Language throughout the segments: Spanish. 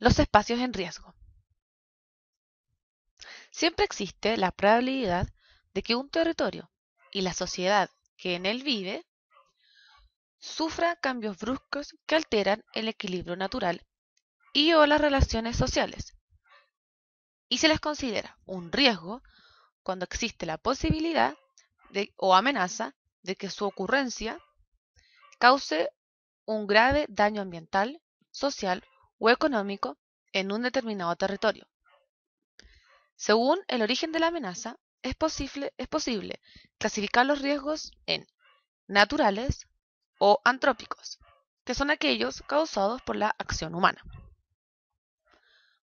los espacios en riesgo. Siempre existe la probabilidad de que un territorio y la sociedad que en él vive sufra cambios bruscos que alteran el equilibrio natural y o las relaciones sociales. Y se les considera un riesgo cuando existe la posibilidad o amenaza de que su ocurrencia cause un grave daño ambiental, social o económico en un determinado territorio. Según el origen de la amenaza, es posible, es posible clasificar los riesgos en naturales o antrópicos, que son aquellos causados por la acción humana.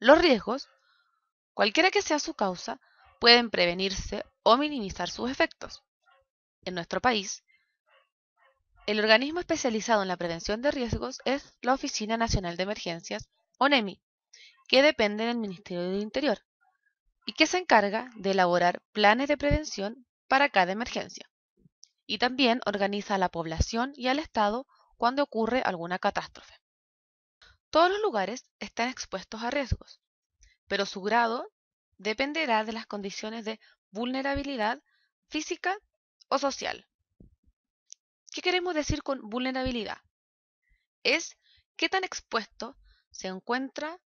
Los riesgos, cualquiera que sea su causa, pueden prevenirse o minimizar sus efectos. En nuestro país, el organismo especializado en la prevención de riesgos es la Oficina Nacional de Emergencias, ONEMI, que depende del Ministerio del Interior y que se encarga de elaborar planes de prevención para cada emergencia. Y también organiza a la población y al Estado cuando ocurre alguna catástrofe. Todos los lugares están expuestos a riesgos, pero su grado dependerá de las condiciones de vulnerabilidad física o social ¿Qué queremos decir con vulnerabilidad? Es qué tan expuesto se encuentra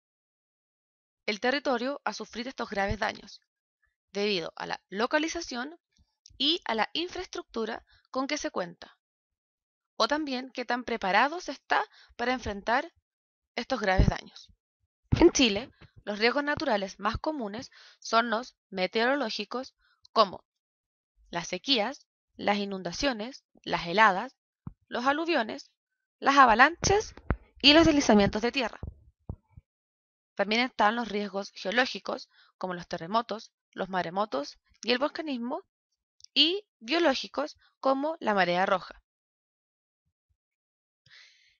el territorio a sufrir estos graves daños, debido a la localización y a la infraestructura con que se cuenta, o también qué tan preparado se está para enfrentar estos graves daños. En Chile, los riesgos naturales más comunes son los meteorológicos como las sequías, las inundaciones, las heladas, los aluviones, las avalanchas y los deslizamientos de tierra. También están los riesgos geológicos, como los terremotos, los maremotos y el volcanismo, y biológicos, como la marea roja.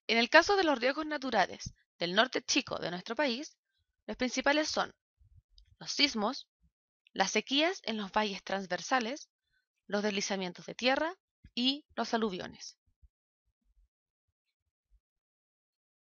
En el caso de los riesgos naturales del norte chico de nuestro país, los principales son los sismos, las sequías en los valles transversales, los deslizamientos de tierra y los aluviones.